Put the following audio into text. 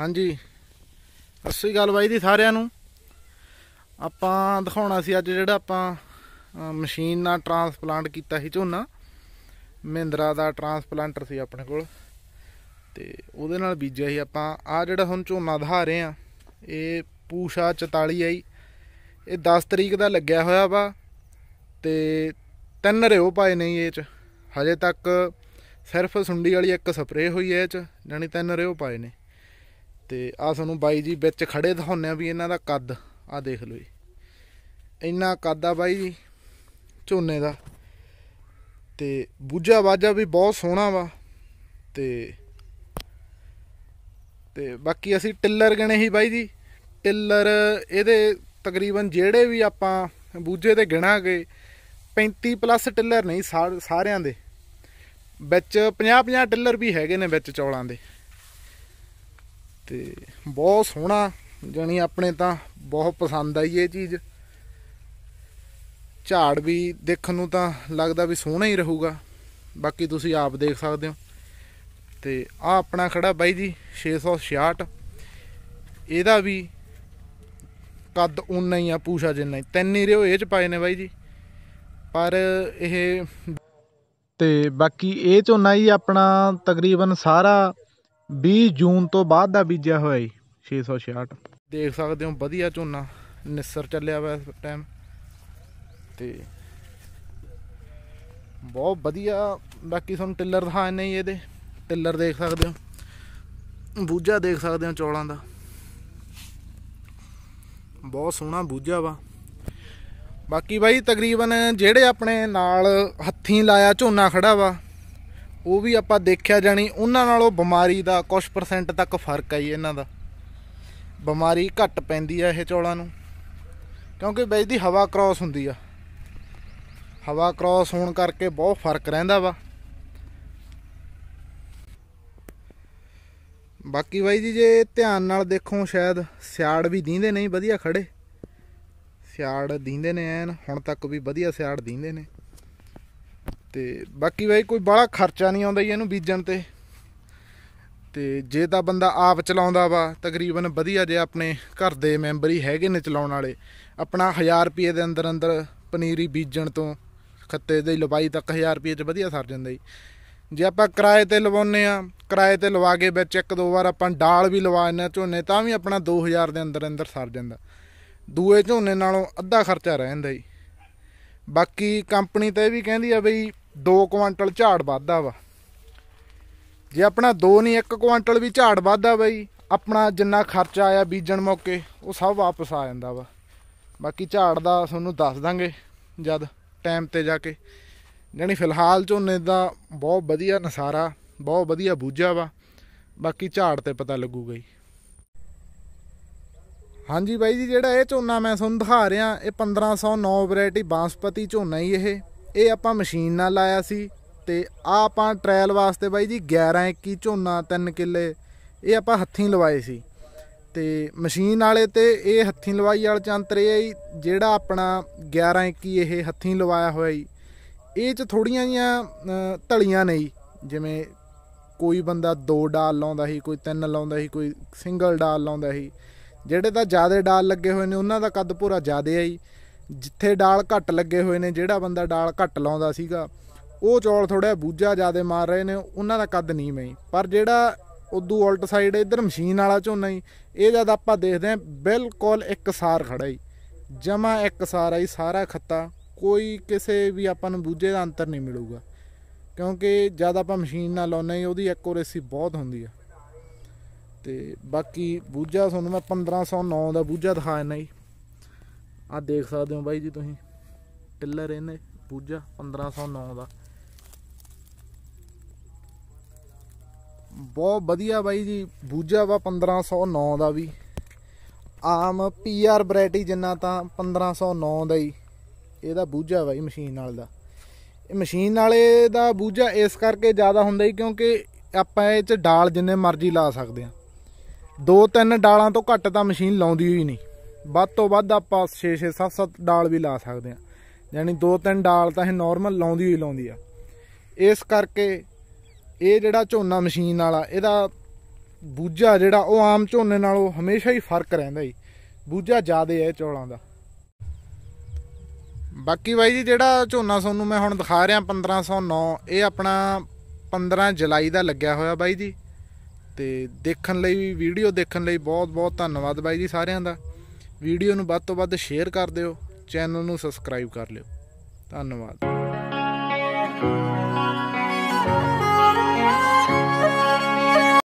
ਹਾਂਜੀ ਅਸੀਂ ਸ੍ਰੀ ਦੀ ਬਾਈ ਸਾਰਿਆਂ ਨੂੰ ਆਪਾਂ ਦਿਖਾਉਣਾ ਸੀ ਅੱਜ ਜਿਹੜਾ ਆਪਾਂ ਮਸ਼ੀਨ ਨਾਲ ਟਰਾਂਸਪਲਾਂਟ ਕੀਤਾ ਸੀ ਝੋਨਾ ਮਹਿੰਦਰਾ ਦਾ ਟਰਾਂਸਪਲਾਂਟਰ ਸੀ ਆਪਣੇ ਕੋਲ ਤੇ ਉਹਦੇ ਨਾਲ ਬੀਜਿਆ ਸੀ ਆਪਾਂ ਆ ਜਿਹੜਾ ਹੁਣ ਝੋਨਾ ਦਿਖਾ ਰਹੇ ਆ ਇਹ ਪੂਸ਼ਾ 44 ਆਈ ਇਹ 10 ਤਰੀਕ ਦਾ ਲੱਗਿਆ ਹੋਇਆ ਵਾ ਤੇ ਤਿੰਨ ਰਿਓ ਪਾਏ ਨਹੀਂ ਇਹ ਚ ਹਜੇ ਤੱਕ ਸਿਰਫ ਸੁੰਡੀ ਵਾਲੀ ਇੱਕ ਸਪਰੇਅ ਹੋਈ ਹੈ ਇਹ ਚ ਜਾਨੀ ਤਿੰਨ ਰਿਓ ਪਾਏ ਨੇ ਤੇ ਆ ਤੁਹਾਨੂੰ ਬਾਈ ਜੀ ਵਿੱਚ ਖੜੇ ਦਿਖਾਉਂਦੇ ਆ ਵੀ ਇਹਨਾਂ ਦਾ ਕੱਦ ਆ ਦੇਖ ਲਓ ਜੀ ਇੰਨਾ ਕੱਦ ਆ ਬਾਈ ਜੀ ਝੋਨੇ ਦਾ ਤੇ ਬੂਝਾ ਬਾਜਾ ਵੀ ਬਹੁਤ ਸੋਹਣਾ ਵਾ ਤੇ ਤੇ ਬਾਕੀ ਅਸੀਂ ਟਿੱਲਰ ਗਣੇ ਹੀ ਬਾਈ ਜੀ ਟਿੱਲਰ ਇਹਦੇ ਤਕਰੀਬਨ ਜਿਹੜੇ ਵੀ ਆਪਾਂ ਬੂਝੇ ਤੇ ਗਿਣਾਂਗੇ 35 ਪਲੱਸ ਟਿੱਲਰ ਨਹੀਂ ਸਾਰਿਆਂ ਦੇ ਵਿੱਚ 50 50 ਟਿੱਲਰ ਵੀ ਹੈਗੇ ਨੇ ਵਿੱਚ ਚੌਲਾਂ ਦੇ ਤੇ ਬਹੁਤ ਸੋਹਣਾ ਜਣੀ ਆਪਣੇ ਤਾਂ ਬਹੁਤ ਪਸੰਦ ਆਈ ਇਹ ਚੀਜ਼ ਝਾੜ ਵੀ ਦੇਖਣ ਨੂੰ ਤਾਂ ਲੱਗਦਾ ਵੀ ਸੋਹਣਾ ਹੀ ਰਹੂਗਾ ਬਾਕੀ ਤੁਸੀਂ ਆਪ ਦੇਖ ਸਕਦੇ ਹੋ ਤੇ ਆ ਆਪਣਾ ਖੜਾ ਬਾਈ ਜੀ 666 ਇਹਦਾ ਵੀ ਕੱਦ ਉਨਾ ਹੀ ਆ ਪੂਛਾ ਜਿੰਨਾ ਹੀ ਤਿੰਨ ਹੀ ਰਿਓ ਇਹ ਚ ਪਾਏ ਨੇ ਬਾਈ ਜੀ ਪਰ ਇਹ ਤੇ ਬਾਕੀ ਇਹ ਚੋਂ ਹੀ ਆਪਣਾ ਤਕਰੀਬਨ ਸਾਰਾ 20 ਜੂਨ ਤੋਂ ਬਾਅਦ ਦਾ ਬੀਜਿਆ ਹੋਇਆ ਜੀ 666 ਦੇਖ ਸਕਦੇ ਹੋ ਵਧੀਆ ਝੋਨਾ ਨਿਸਰ ਚੱਲਿਆ ਵਾ ਇਸ ਟਾਈਮ ਤੇ ਬਹੁਤ ਵਧੀਆ ਬਾਕੀ ਤੁਹਾਨੂੰ ਟਿੱਲਰ ਦਿਖਾ ਨਹੀਂ ਇਹਦੇ ਟਿੱਲਰ ਦੇਖ ਸਕਦੇ ਹੋ ਬੂਝਾ ਦੇਖ ਸਕਦੇ ਹੋ ਚੌਲਾਂ ਦਾ ਬਹੁਤ ਸੋਹਣਾ ਬੂਝਾ ਵਾ ਬਾਕੀ ਬਾਈ ਤਕਰੀਬਨ ਜਿਹੜੇ ਆਪਣੇ ਨਾਲ ਹੱਥੀਂ ਲਾਇਆ ਝੋਨਾ ਖੜਾ ਵਾ ਉਹ ਵੀ ਆਪਾਂ ਦੇਖਿਆ ਜਾਣੀ ਉਹਨਾਂ ਨਾਲੋਂ ਬਿਮਾਰੀ ਦਾ ਕੁਝ ਪਰਸੈਂਟ ਤੱਕ ਫਰਕ ਹੈ ਜੀ ਇਹਨਾਂ ਦਾ ਬਿਮਾਰੀ ਘੱਟ ਪੈਂਦੀ ਆ ਇਹ ਚੌਲਾਂ ਨੂੰ ਕਿਉਂਕਿ ਬਈ ਦੀ ਹਵਾ ਕ੍ਰਾਸ ਹੁੰਦੀ ਆ ਹਵਾ ਕ੍ਰਾਸ ਹੋਣ ਕਰਕੇ ਬਹੁਤ ਫਰਕ ਰਹਿੰਦਾ ਵਾ ਬਾਕੀ ਬਾਈ ਜੀ ਜੇ ਧਿਆਨ ਨਾਲ ਦੇਖੋ ਸ਼ਾਇਦ ਸਿਆੜ ਵੀ ਦੀਂਦੇ ਨਹੀਂ ਵਧੀਆ ਖੜੇ ਸਿਆੜ ਦੀਂਦੇ ਨੇ ਐਨ ਹੁਣ ਤੱਕ ਵੀ ਵਧੀਆ ਸਿਆੜ ਦੀਂਦੇ ਨੇ ਤੇ ਬਾਕੀ ਬਾਈ ਕੋਈ ਬੜਾ ਖਰਚਾ ਨਹੀਂ ਆਉਂਦਾ ਜੀ ਇਹਨੂੰ ਬੀਜਣ ਤੇ ਤੇ ਜੇ ਤਾਂ ਬੰਦਾ ਆਪ ਚਲਾਉਂਦਾ ਵਾ ਤਕਰੀਬਨ ਵਧੀਆ ਜੇ ਆਪਣੇ ਘਰ ਦੇ ਮੈਂਬਰ ਹੀ ਹੈਗੇ ਨੇ ਚਲਾਉਣ ਵਾਲੇ ਆਪਣਾ 1000 ਰੁਪਏ ਦੇ ਅੰਦਰ ਅੰਦਰ ਪਨੀਰੀ ਬੀਜਣ ਤੋਂ ਖੱਤੇ ਦੀ ਲਵਾਈ ਤੱਕ 1000 ਰੁਪਏ 'ਚ ਵਧੀਆ ਸਰ ਜਾਂਦਾ ਜੀ ਜੇ ਆਪਾਂ ਕਿਰਾਏ ਤੇ ਲਵਾਉਨੇ ਆ ਕਿਰਾਏ ਤੇ ਲਵਾ ਕੇ ਵਿੱਚ ਇੱਕ ਦੋ ਵਾਰ ਆਪਾਂ ਡਾਲ ਵੀ ਲਵਾ ਲੈਣਾ ਝੋਨੇ ਤਾਂ ਵੀ ਆਪਣਾ 2000 ਦੇ ਅੰਦਰ ਅੰਦਰ ਸਰ ਜਾਂਦਾ ਦੂਏ ਝੋਨੇ ਨਾਲੋਂ ਅੱਧਾ ਖਰਚਾ ਰਹਿ ਜਾਂਦਾ ਜੀ ਬਾਕੀ ਕੰਪਨੀ ਤਾਂ ਇਹ ਵੀ ਕਹਿੰਦੀ ਆ ਬਈ 2 ਕੁਇੰਟਲ ਝਾੜ ਵੱਧਦਾ ਵਾ ਜੇ ਆਪਣਾ 2 ਨਹੀਂ 1 ਕੁਇੰਟਲ ਵੀ ਝਾੜ ਵੱਧਦਾ ਬਈ ਆਪਣਾ ਜਿੰਨਾ ਖਰਚਾ ਆਇਆ ਬੀਜਣ ਮੌਕੇ ਉਹ ਸਭ ਵਾਪਸ ਆ ਜਾਂਦਾ ਵਾ ਬਾਕੀ ਝਾੜ ਦਾ ਤੁਹਾਨੂੰ ਦੱਸ ਦਾਂਗੇ ਜਦ ਟਾਈਮ ਤੇ ਜਾ ਕੇ ਜਾਨੀ ਫਿਲਹਾਲ ਝੋਨੇ ਦਾ ਬਹੁਤ ਵਧੀਆ ਨਸਾਰਾ ਬਹੁਤ ਵਧੀਆ ਬੂਝਾ ਵਾ ਬਾਕੀ ਝਾੜ ਤੇ ਪਤਾ ਲੱਗੂਗਾ ਹੀ ਹਾਂਜੀ ਬਾਈ ਜੀ ਜਿਹੜਾ ਇਹ ਝੋਨਾ ਮੈਂ ਤੁਹਾਨੂੰ ਦਿਖਾ ਰਿਹਾ ਇਹ 1509 ਵੈਰਾਈਟੀ ਬਾਸਪਤੀ ਝੋਨਾ ਹੀ ਇਹ ਇਹ ਆਪਾਂ ਮਸ਼ੀਨ ਨਾਲ ਲਾਇਆ ਸੀ ਤੇ ਆ ਆਪਾਂ ਟ੍ਰਾਇਲ ਵਾਸਤੇ ਬਾਈ ਜੀ 11 21 ਝੋਨਾ 3 ਕਿੱਲੇ ਇਹ ਆਪਾਂ ਹੱਥੀਂ ਲਵਾਏ ਸੀ ਤੇ ਮਸ਼ੀਨ ਵਾਲੇ ਤੇ ਇਹ ਹੱਥੀਂ ਲਵਾਈ ਵਾਲ ਚੰਤਰ ਇਹ ਜਿਹੜਾ ਆਪਣਾ 11 21 ਇਹ ਹੱਥੀਂ ਲਵਾਇਆ ਹੋਇਆ ਹੀ ਇਹ ਚ ਥੋੜੀਆਂ ਜੀਆਂ ਢਲੀਆਂ ਨੇ ਜਿਵੇਂ ਕੋਈ ਬੰਦਾ ਦੋ ਡਾਲ ਲਾਉਂਦਾ ਸੀ ਕੋਈ ਤਿੰਨ ਲਾਉਂਦਾ ਸੀ ਕੋਈ ਸਿੰਗਲ ਡਾਲ ਲਾਉਂਦਾ ਸੀ ਜਿਹੜੇ ਤਾਂ ਜ਼ਿਆਦਾ ਡਾਲ ਲੱਗੇ ਹੋਏ ਨੇ ਉਹਨਾਂ ਦਾ ਕੱਦ ਪੂਰਾ ਜ਼ਿਆਦਾ ਹੈ ਜੀ ਜਿੱਥੇ ਡਾਲ ਘੱਟ ਲੱਗੇ ਹੋਏ ਨੇ ਜਿਹੜਾ ਬੰਦਾ ਡਾਲ ਘੱਟ ਲਾਉਂਦਾ ਸੀਗਾ ਉਹ ਚੌਲ ਥੋੜਾ ਬੂਝਾ ਜਿਆਦੇ ਮਾਰ ਰਹੇ ਨੇ ਉਹਨਾਂ ਦਾ ਕੱਦ ਨਹੀਂ ਮੈਂ ਪਰ ਜਿਹੜਾ ਉਦੋਂ ਉਲਟ ਸਾਈਡ ਇਧਰ ਮਸ਼ੀਨ ਵਾਲਾ ਝੋਨਾ ਹੀ ਇਹ ਜਦ ਆਪਾਂ ਦੇਖਦੇ ਆ ਬਿਲਕੁਲ ਇੱਕਸਾਰ ਖੜਾ ਹੀ ਜਮਾ ਇੱਕਸਾਰ ਆਈ ਸਾਰਾ ਖੱਤਾ ਕੋਈ ਕਿਸੇ ਵੀ ਆਪਾਂ ਨੂੰ ਬੂਝੇ ਦਾ ਅੰਤਰ ਨਹੀਂ ਮਿਲੂਗਾ ਕਿਉਂਕਿ ਜਦ ਆਪਾਂ ਮਸ਼ੀਨ ਨਾਲ ਲਾਉਨੇ ਹੀ ਉਹਦੀ ਐਕੂਰੇਸੀ ਬਹੁਤ ਹੁੰਦੀ ਆ ਤੇ ਬਾਕੀ ਬੂਝਾ ਤੁਹਾਨੂੰ ਮੈਂ 1509 ਦਾ ਬੂਝਾ ਦਿਖਾ ਦਿੰਦਾ ਜੀ ਆ ਦੇਖ ਸਕਦੇ ਹੋ ਬਾਈ ਜੀ ਤੁਸੀਂ ਟਿੱਲਰ ਇਹਨੇ ਪੂਜਾ 1509 ਦਾ ਬਹੁਤ ਵਧੀਆ ਬਾਈ ਜੀ ਬੂਜਾ ਵਾ 1509 ਦਾ ਵੀ ਆਮ ਪੀਆਰ ਵੈਰਾਈਟੀ ਜਿੰਨਾ ਤਾਂ 1509 ਦਾ ਹੀ ਇਹਦਾ ਬੂਜਾ ਬਾਈ ਮਸ਼ੀਨ ਨਾਲ ਦਾ ਇਹ ਮਸ਼ੀਨ ਵਾਲੇ ਦਾ ਬੂਜਾ ਇਸ ਕਰਕੇ ਜ਼ਿਆਦਾ ਹੁੰਦਾ ਹੀ ਕਿਉਂਕਿ ਆਪਾਂ ਇਹ ਚ ਡਾਲ ਜਿੰਨੇ ਮਰਜ਼ੀ ਲਾ ਸਕਦੇ ਆ ਦੋ ਤਿੰਨ ਡਾਲਾਂ ਤੋਂ ਘੱਟ ਤਾਂ ਮਸ਼ੀਨ ਲਾਉਂਦੀ ਹੀ ਨਹੀਂ ਵੱਧ ਤੋਂ ਵੱਧ ਆਪਾਂ 6 6 7 7 ਡਾਲ ਵੀ ਲਾ ਸਕਦੇ ਆ ਯਾਨੀ ਦੋ ਤਿੰਨ ਡਾਲ ਤਾਂ ਇਹ ਨਾਰਮਲ ਲਾਉਂਦੀ ਹੀ ਲਾਉਂਦੀ ਆ ਇਸ ਕਰਕੇ ਇਹ ਜਿਹੜਾ ਝੋਨਾ ਮਸ਼ੀਨ ਵਾਲਾ ਇਹਦਾ ਬੂਝਾ ਜਿਹੜਾ ਉਹ ਆਮ ਝੋਨੇ ਨਾਲੋਂ ਹਮੇਸ਼ਾ ਹੀ ਫਰਕ ਰਹਿੰਦਾ ਜੀ ਬੂਝਾ ਜ਼ਿਆਦਾ ਹੈ ਚੌਲਾਂ ਦਾ ਬਾਕੀ ਬਾਈ ਜੀ ਜਿਹੜਾ ਝੋਨਾ ਤੁਹਾਨੂੰ ਮੈਂ ਹੁਣ ਦਿਖਾ ਰਿਹਾ 1509 ਇਹ ਆਪਣਾ 15 ਜੁਲਾਈ ਦਾ ਲੱਗਿਆ ਹੋਇਆ ਬਾਈ ਜੀ ਤੇ ਦੇਖਣ ਲਈ ਵੀਡੀਓ ਦੇਖਣ ਲਈ ਬਹੁਤ ਬਹੁਤ ਧੰਨਵਾਦ ਬਾਈ ਜੀ ਸਾਰਿਆਂ ਦਾ ਵੀਡੀਓ ਨੂੰ ਵੱਧ ਤੋਂ ਵੱਧ ਸ਼ੇਅਰ ਕਰ ਦਿਓ ਚੈਨਲ ਨੂੰ ਸਬਸਕ੍ਰਾਈਬ ਕਰ ਲਿਓ ਧੰਨਵਾਦ